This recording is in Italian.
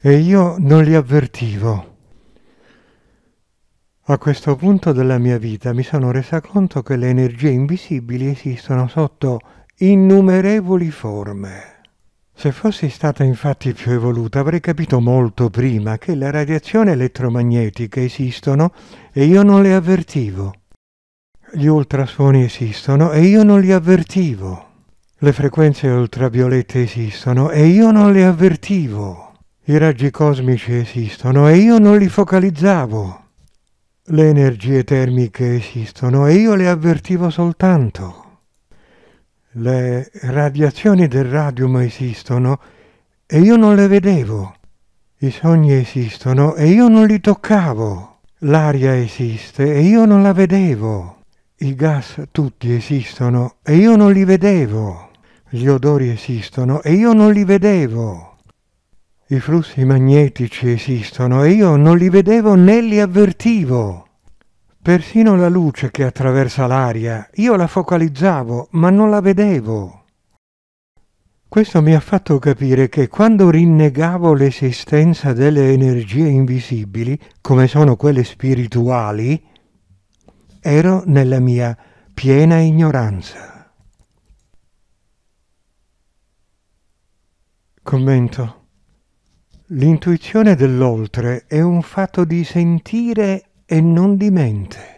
e io non li avvertivo. A questo punto della mia vita mi sono resa conto che le energie invisibili esistono sotto innumerevoli forme. Se fossi stata infatti più evoluta avrei capito molto prima che le radiazioni elettromagnetiche esistono e io non le avvertivo. Gli ultrasuoni esistono e io non li avvertivo. Le frequenze ultraviolette esistono e io non le avvertivo. I raggi cosmici esistono e io non li focalizzavo. Le energie termiche esistono e io le avvertivo soltanto. Le radiazioni del radium esistono e io non le vedevo. I sogni esistono e io non li toccavo. L'aria esiste e io non la vedevo. I gas tutti esistono e io non li vedevo. Gli odori esistono e io non li vedevo i flussi magnetici esistono e io non li vedevo né li avvertivo. Persino la luce che attraversa l'aria, io la focalizzavo, ma non la vedevo. Questo mi ha fatto capire che quando rinnegavo l'esistenza delle energie invisibili, come sono quelle spirituali, ero nella mia piena ignoranza. Commento. L'intuizione dell'oltre è un fatto di sentire e non di mente.